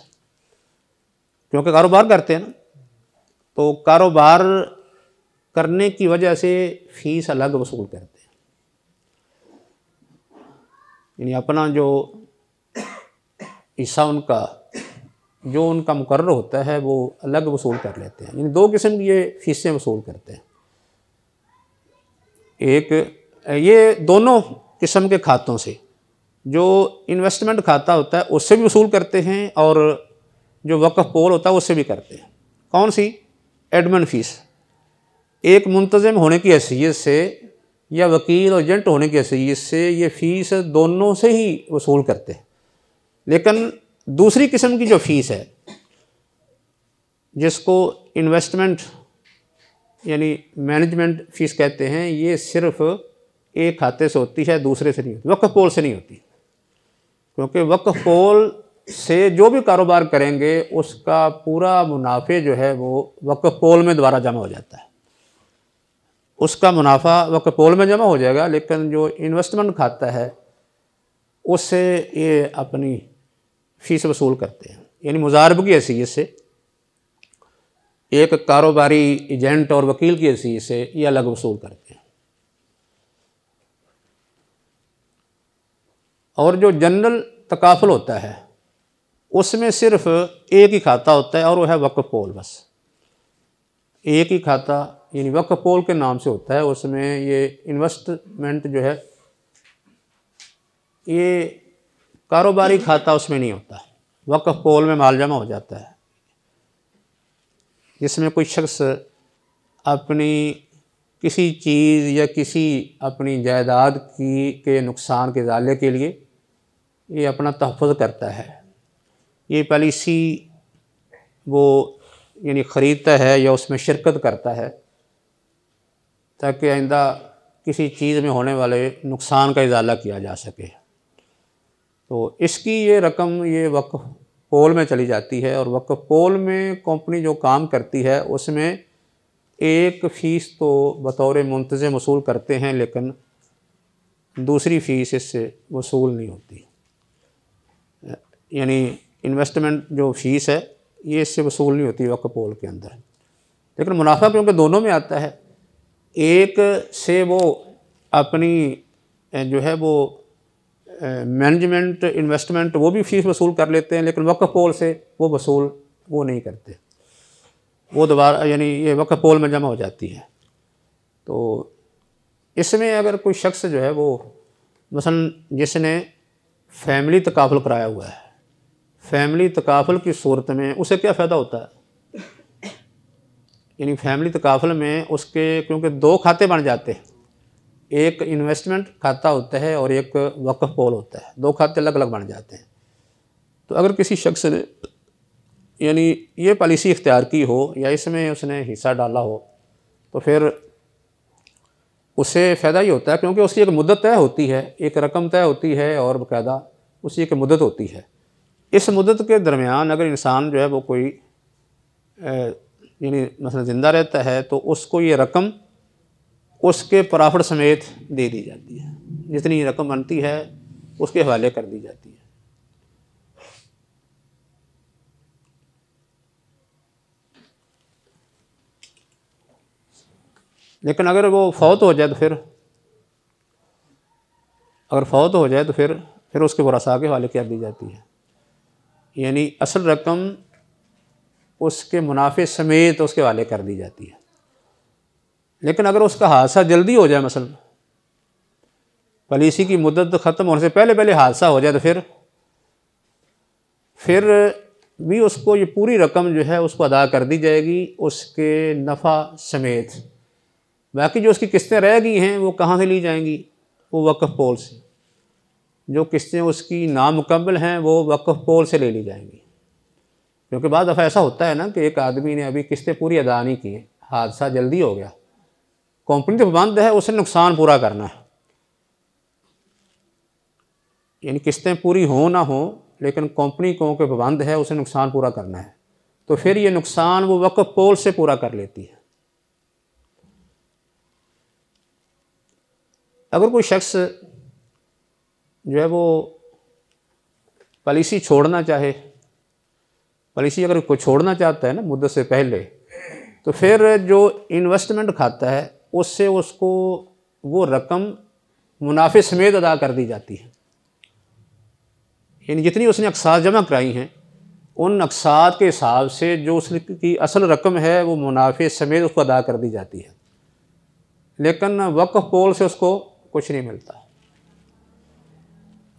क्योंकि कारोबार करते हैं ना तो कारोबार करने की वजह से फ़ीस अलग वसूल करते हैं यानी अपना जो हिस्सा उनका जो उनका मुकर होता है वो अलग वसूल कर लेते हैं यानी दो किस्म की ये फ़ीसें वसूल करते हैं एक ये दोनों किस्म के खातों से जो इन्वेस्टमेंट खाता होता है उससे भी वसूल करते हैं और जो वक़ पोल होता है उससे भी करते हैं कौन सी एडमिन फ़ीस एक मुंतज़म होने की हैसियत से या वकील और एजेंट होने की हैसियत से ये फ़ीस दोनों से ही वसूल करते हैं लेकिन दूसरी किस्म की जो फ़ीस है जिसको इन्वेस्टमेंट यानी मैनेजमेंट फ़ीस कहते हैं ये सिर्फ़ एक खाते से होती है दूसरे से नहीं होती वक्फ पोल से नहीं होती क्योंकि वक्फ पोल से जो भी कारोबार करेंगे उसका पूरा मुनाफे जो है वो वक्फ पोल में दोबारा जमा हो जाता है उसका मुनाफा वक्फ पोल में जमा हो जाएगा लेकिन जो इन्वेस्टमेंट खाता है उससे ये अपनी फ़ीस वसूल करते हैं यानी मुजारब की हैसीत से एक कारोबारी एजेंट और वकील की हैसीत से ये अलग वसूल करते हैं और जो जनरल तकाफल होता है उसमें सिर्फ एक ही खाता होता है और वह है वक्फ पोल बस एक ही खाता यानी वक्फ पोल के नाम से होता है उसमें ये इन्वेस्टमेंट जो है ये कारोबारी खाता उसमें नहीं होता है वक्फ पोल में माल जमा हो जाता है जिसमें कोई शख्स अपनी किसी चीज़ या किसी अपनी जायदाद की के नुकसान के जाले के लिए ये अपना तहफ़ करता है ये पॉलिसी वो यानी ख़रीदता है या उसमें शिरकत करता है ताकि आइंदा किसी चीज़ में होने वाले नुकसान का इजाला किया जा सके तो इसकी ये रकम ये वक्फ पोल में चली जाती है और वक्फ पोल में कंपनी जो काम करती है उसमें एक फ़ीस तो बतौर मुंतज़ वसूल करते हैं लेकिन दूसरी फ़ीस इससे वसूल नहीं होती यानी इन्वेस्टमेंट जो फीस है ये इससे वसूल नहीं होती वक्फ पोल के अंदर लेकिन मुनाफा क्योंकि दोनों में आता है एक से वो अपनी जो है वो मैनेजमेंट इन्वेस्टमेंट वो भी फ़ीस वसूल कर लेते हैं लेकिन वक्फ पोल से वो वसूल वो नहीं करते वो दोबारा यानी ये वक्फ पोल में जमा हो जाती है तो इसमें अगर कोई शख्स जो है वो मसलन जिसने फैमिली तकाफुल कराया हुआ है फैमिली तकाफल की सूरत में उसे क्या फ़ायदा होता है यानी फैमिली तकाफल में उसके क्योंकि दो खाते बन जाते हैं एक इन्वेस्टमेंट खाता होता है और एक वक्फ पोल होता है दो खाते अलग अलग बन जाते हैं तो अगर किसी शख्स ने यानी ये पॉलिसी इख्तियार की हो या इसमें उसने हिस्सा डाला हो तो फिर उससे फ़ायदा ही होता है क्योंकि उसकी एक मुद्दत तय होती है एक रकम तय होती है और बाकायदा उसी एक मुद्दत होती है इस मुदत के दरमियान अगर इंसान जो है वो कोई यानी मसला ज़िंदा रहता है तो उसको ये रकम उसके प्रॉफिट समेत दे दी जाती है जितनी रकम बनती है उसके हवाले कर दी जाती है लेकिन अगर वो फौत हो जाए तो फिर अगर फौत हो जाए तो फिर फिर उसके वसा के हवाले कर दी जाती है यानी असल रकम उसके मुनाफे समेत उसके वाले कर दी जाती है लेकिन अगर उसका हादसा जल्दी हो जाए मसल पॉलिसी की मुद्दत ख़त्म होने से पहले पहले हादसा हो जाए तो फिर फिर भी उसको ये पूरी रकम जो है उसको अदा कर दी जाएगी उसके नफ़ा समेत बाकी जो उसकी किस्तें रह गई हैं वो कहाँ से ली जाएंगी वो वक्फ़ पोल से जो किस्तें उसकी नामुकम्मल हैं वो वक़्फ़ पोल से ले ली जाएंगी क्योंकि बाद दफ़ा ऐसा होता है ना कि एक आदमी ने अभी किस्तें पूरी अदा नहीं की हैं हादसा जल्दी हो गया कंपनी तो बंद है उसे नुकसान पूरा करना है यानी किस्तें पूरी हों ना हो लेकिन कंपनी को के बंद है उसे नुकसान पूरा करना है तो फिर ये नुकसान वो वक्फ़ पोल से पूरा कर लेती है अगर कोई शख्स जो है वो पॉलिसी छोड़ना चाहे पॉलिसी अगर कोई छोड़ना चाहता है ना मुद्दत से पहले तो फिर जो इन्वेस्टमेंट खाता है उससे उसको वो रकम मुनाफे समेत अदा कर दी जाती है यानी जितनी उसने अकसात जमा कराई हैं उन अकसात के हिसाब से जो उसकी असल रकम है वो मुनाफे समेत उसको अदा कर दी जाती है लेकिन वक्फ पोल से उसको कुछ नहीं मिलता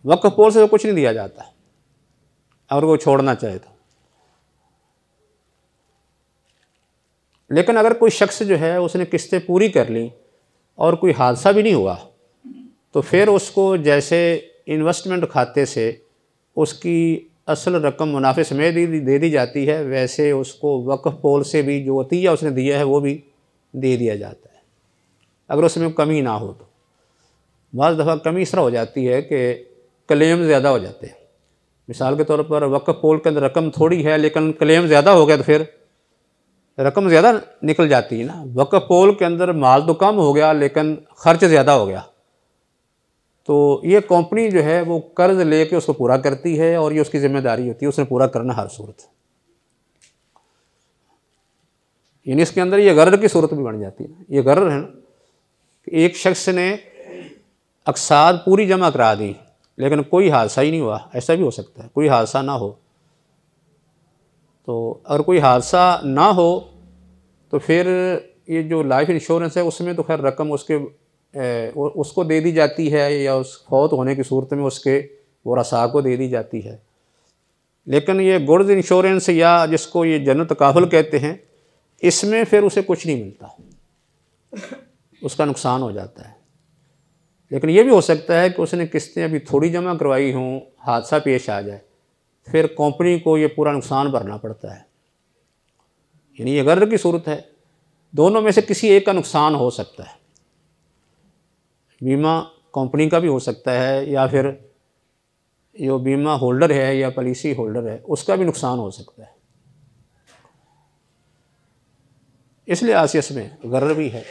वक्फ पोल से तो कुछ नहीं दिया जाता अगर वो छोड़ना चाहे तो लेकिन अगर कोई शख्स जो है उसने किस्तें पूरी कर ली और कोई हादसा भी नहीं हुआ तो फिर उसको जैसे इन्वेस्टमेंट खाते से उसकी असल रकम मुनाफे समय दे दी जाती है वैसे उसको वक्फ पोल से भी जो अतीजा उसने दिया है वो भी दे दिया जाता है अगर उसमें कमी ना हो तो बज़ दफ़ा कमी इस तरह हो जाती है कि क्लेम ज़्यादा हो जाते हैं मिसाल के तौर पर वक्फ पोल के अंदर रकम थोड़ी है लेकिन क्लेम ज़्यादा हो गया तो फिर रकम ज़्यादा निकल जाती है ना वक्फ पोल के अंदर माल तो कम हो गया लेकिन खर्च ज़्यादा हो गया तो ये कंपनी जो है वो कर्ज ले कर उसको पूरा करती है और ये उसकी ज़िम्मेदारी होती है उसने पूरा करना हर सूरत यानी इसके अंदर ये गर्र की सूरत भी बन जाती है ये गर्र है ना एक शख्स ने अकसाद पूरी जमा करा दी लेकिन कोई हादसा ही नहीं हुआ ऐसा भी हो सकता है कोई हादसा ना हो तो अगर कोई हादसा ना हो तो फिर ये जो लाइफ इंश्योरेंस है उसमें तो खैर रकम उसके उसको दे दी जाती है या उस फौत होने की सूरत में उसके वो रसा को दे दी जाती है लेकिन ये गुड़ज इंश्योरेंस या जिसको ये जन्नत काफुल कहते हैं इसमें फिर उसे कुछ नहीं मिलता उसका नुकसान हो जाता है लेकिन ये भी हो सकता है कि उसने किस्तें अभी थोड़ी जमा करवाई हों हादसा पेश आ जाए फिर कंपनी को ये पूरा नुकसान भरना पड़ता है यानी ये गर्द की सूरत है दोनों में से किसी एक का नुकसान हो सकता है बीमा कंपनी का भी हो सकता है या फिर जो बीमा होल्डर है या पॉलिसी होल्डर है उसका भी नुकसान हो सकता है इसलिए आसियस में गर्व गर्र भी है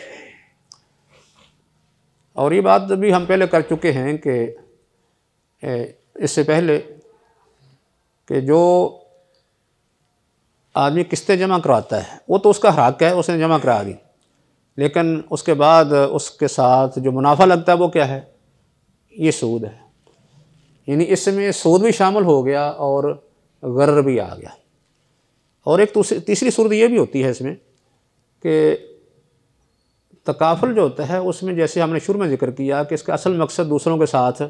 और ये बात भी हम पहले कर चुके हैं कि इससे पहले कि जो आदमी किस्तें जमा करवाता है वो तो उसका हक है उसने जमा करा दी लेकिन उसके बाद उसके साथ जो मुनाफा लगता है वो क्या है ये सूद है यानी इसमें सूद भी शामिल हो गया और गर्र भी आ गया और एक तीसरी सूरत ये भी होती है इसमें कि तकाफुल जो होता है उसमें जैसे हमने शुरू में जिक्र किया कि इसका असल मकसद दूसरों के साथ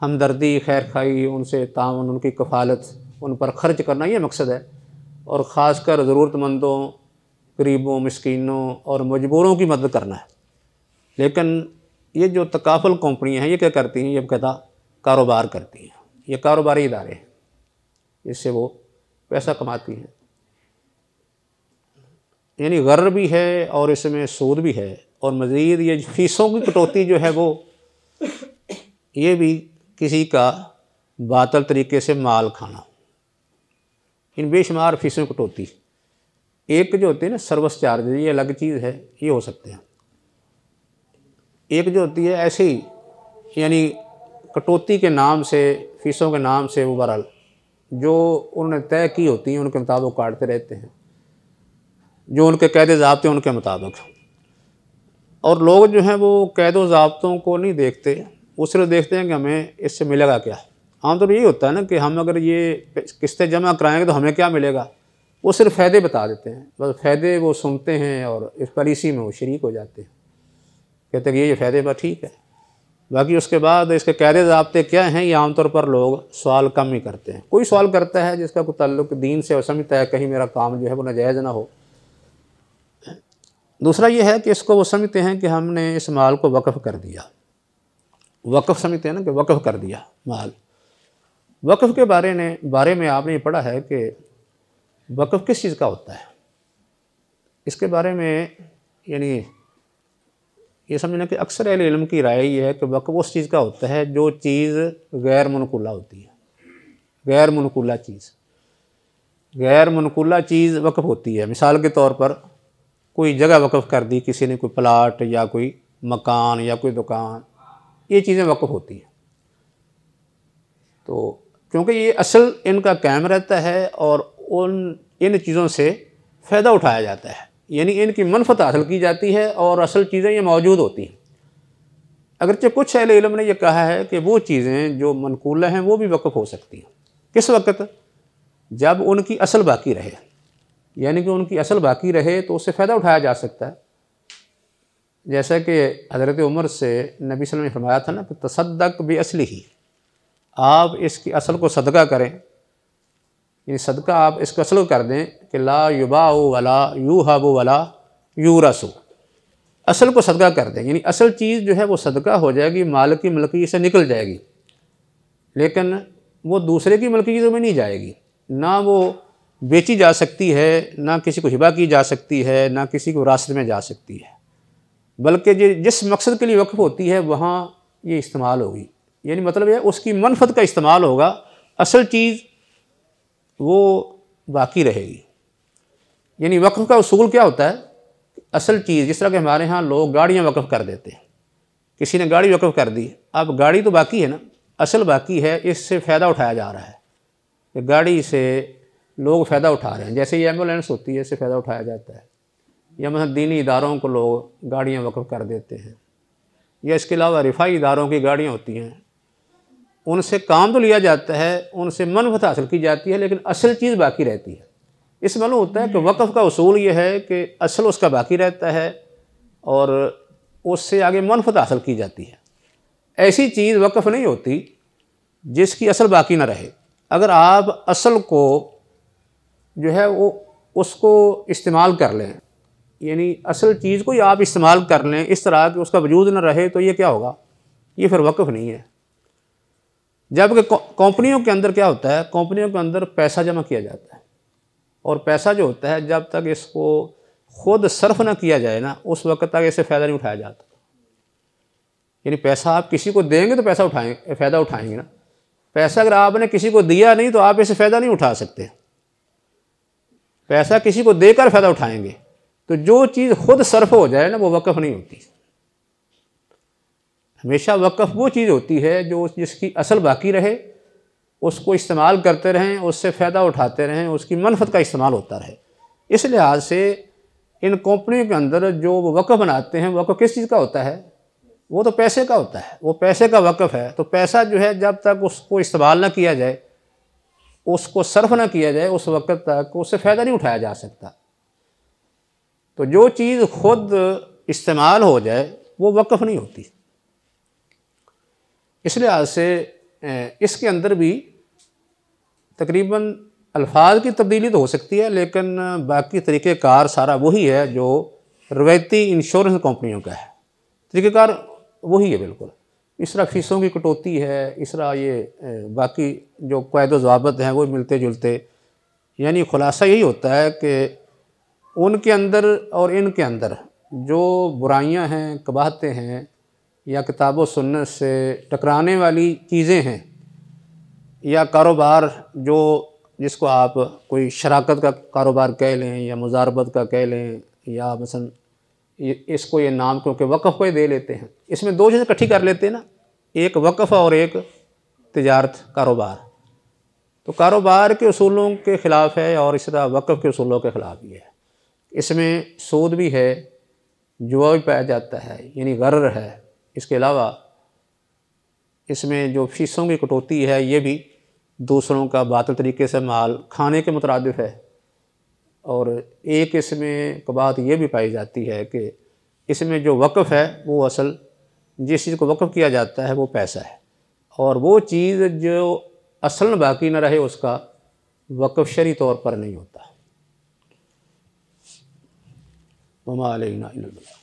हमदर्दी खैर खाई उनसे तान उनकी कफालत उन पर खर्च करना ये मकसद है और ख़ास कर ज़रूरतमंदों गरीबों मस्किनों और मजबूरों की मदद करना है लेकिन ये जो तकाफल कंपनियाँ हैं ये क्या करती हैं ये कहता कारोबार करती हैं ये कारोबारी इदारे हैं इससे वो पैसा कमाती हैं यानी गर्र भी है और इसमें सूद भी है और मज़ीद ये फीसों की कटौती जो है वो ये भी किसी का बातल तरीके से माल खाना इन बेशुमार फीसों की कटौती एक जो होती है ना सर्विस चार्ज ये अलग चीज़ है ये हो सकते हैं एक जो होती है ऐसे ही यानी कटौती के नाम से फीसों के नाम से वो बहरहाल जो उन्होंने तय की होती हैं उनके मुताबिक काटते रहते हैं जो उनके कैद हैं उनके मुताबिक और लोग जो हैं वो कैद व जबतों को नहीं देखते वो सिर्फ देखते हैं कि हमें इससे मिलेगा क्या आमतौर तो यही होता है ना कि हम अगर ये किस्तें जमा कराएंगे तो हमें क्या मिलेगा वो सिर्फ फ़ायदे बता देते हैं बस फ़ायदे वो सुनते हैं और इस पॉलिसी में वो शरीक हो जाते हैं कहते हैं ये ये फ़ायदे पर ठीक है बाकी उसके बाद इसके कैद जबते क्या हैं ये आमतौर पर लोग सवाल कम ही करते हैं कोई सवाल करता है जिसका कोई तल्लुक दीन से और समझता है कहीं मेरा काम जो है वो नाजायज़ ना हो दूसरा ये है कि इसको वो समझते हैं कि हमने इस माल को वक़फ़ कर दिया वक़ समझते हैं ना कि वक़फ़ कर दिया माल वक़ के बारे ने बारे में आपने ये पढ़ा है कि वक़ किस चीज़ का होता है इसके बारे में यानी ये समझना कि अक्सर अहल इलम की राय ये है कि वक़ उस चीज़ का होता है जो चीज़ गैर मनकूला होती है गैर मनकूला चीज़ गैर मनकूला चीज़ वक़ होती है मिसाल के तौर पर कोई जगह वक्फ़ कर दी किसी ने कोई प्लाट या कोई मकान या कोई दुकान ये चीज़ें वक्फ़ होती हैं तो क्योंकि ये असल इनका कायम रहता है और उन इन चीज़ों से फ़ायदा उठाया जाता है यानी इनकी मनफत हासिल की जाती है और असल चीज़ें ये मौजूद होती हैं अगरचे कुछ अहल इलम ने यह कहा है कि वो चीज़ें जो मनकूल हैं वो भी वक्फ़ हो सकती हैं किस वक्त जब उनकी असल बाकी रहे यानी कि उनकी असल बाकी रहे तो उससे फ़ायदा उठाया जा सकता है जैसा कि हज़रत उमर से नबी वसल्लम ने फरमाया था ना कि तसदक भी असली ही आप इसकी असल को सदका करें यानी सदका आप इसको असल कर दें कि ला युबा वला यू हब वला यू रसू असल को सदका कर दें यानी असल चीज़ जो है वो सदका हो जाएगी माल की मलकी से निकल जाएगी लेकिन वो दूसरे की मलकी में नहीं जाएगी ना वो बेची जा सकती है ना किसी को हिबा की जा सकती है ना किसी को रास्ते में जा सकती है बल्कि जिस मकसद के लिए वक्फ होती है वहाँ ये इस्तेमाल होगी यानी मतलब है उसकी मनफत का इस्तेमाल होगा असल चीज़ वो बाकी रहेगी यानी वक्फ का असूल क्या होता है असल चीज़ जिस तरह के हमारे यहाँ लोग गाड़ियाँ वक्फ कर देते हैं किसी ने गाड़ी वक्फ कर दी अब गाड़ी तो बाकी है ना असल बाकी है इससे फ़ायदा उठाया जा रहा है कि गाड़ी से लोग फ़ायदा उठा रहे हैं जैसे ही एम्बुलेंस होती है इससे फ़ायदा उठाया जाता है या मतलब दीनी इदारों को लोग गाड़ियाँ वक्फ कर देते हैं या इसके अलावा रिफाई इदारों की गाड़ियाँ होती हैं उनसे काम तो लिया जाता है उनसे मनफत हासिल की जाती है लेकिन असल चीज़ बाकी रहती है इस मालूम होता है कि वक्फ का असूल ये है कि असल उसका बाकी रहता है और उससे आगे मनफत हासिल की जाती है ऐसी चीज़ वक्फ नहीं होती जिसकी असल बाकी ना रहे अगर आप असल को जो है वो उसको इस्तेमाल कर लें यानी असल चीज़ को ही आप इस्तेमाल कर लें इस तरह कि उसका वजूद ना रहे तो ये क्या होगा ये फिर वक़ नहीं है जबकि कंपनियों के अंदर क्या होता है कंपनियों के अंदर पैसा जमा किया जाता है और पैसा जो होता है जब तक इसको खुद सर्फ ना किया जाए ना उस वक्त तक इसे फ़ायदा नहीं उठाया जाता यानी पैसा आप किसी को देंगे तो पैसा उठाएंगे फ़ायदा उठाएंगे ना पैसा अगर आपने किसी को दिया नहीं तो आप इसे फ़ायदा नहीं उठा सकते पैसा किसी को देकर फ़ायदा उठाएंगे तो जो चीज़ खुद सर्फ हो जाए ना वो वक़फ़ नहीं होती हमेशा वक़फ़ वो चीज़ होती है जो जिसकी असल बाकी रहे उसको इस्तेमाल करते रहें उससे फ़ायदा उठाते रहें उसकी मनफत का इस्तेमाल होता रहे इस लिहाज से इन कंपनियों के अंदर जो वो वक़ बनाते हैं वक़ किस चीज़ का होता है वो तो पैसे का होता है वो पैसे का वक्फ है तो पैसा जो है जब तक उसको इस्तेमाल ना किया जाए उसको सर्फ ना किया जाए उस वक्त तक उससे फ़ायदा नहीं उठाया जा सकता तो जो चीज़ खुद इस्तेमाल हो जाए वो वक़ नहीं होती इस लिहाज से इसके अंदर भी तकरीबन अल्फाज की तब्दीली तो हो सकती है लेकिन बाकी तरीक़ेकार सारा वही है जो रवायती इंश्योरेंस कंपनियों का है तरीक़ेकार वही है बिल्कुल इसरा फीसों की कटौती है इसरा ये बाकी जो कायद जवाबत हैं वो मिलते जुलते यानी ख़ुलासा यही होता है कि उनके अंदर और इनके अंदर जो बुराइयां हैं कबाहतें हैं या किताब सुनने से टकराने वाली चीज़ें हैं या कारोबार जो जिसको आप कोई शराकत का कारोबार कह लें या मुजारबत का कह लें या मसन इसको ये नाम क्योंकि वक़ को ही दे लेते हैं इसमें दो चीज़ें इकट्ठी कर लेते हैं ना एक वक़ और एक तजारत कारोबार तो कारोबार के असूलों के ख़िलाफ़ है और इस तरह वक़ के असूलों के ख़िलाफ़ भी है इसमें सूद भी है जुआ भी पाया जाता है यानी गर्र है इसके अलावा इसमें जो फीसों की कटौती है ये भी दूसरों का बातल तरीके से माल खाने के मुतरद है और एक इसमें बात ये भी पाई जाती है कि इसमें जो वक़फ़ है वो असल जिस चीज़ को वक़फ़ किया जाता है वो पैसा है और वो चीज़ जो असल बाकी ना रहे उसका वक़्फ़ शरी तौर पर नहीं होता ममा अलना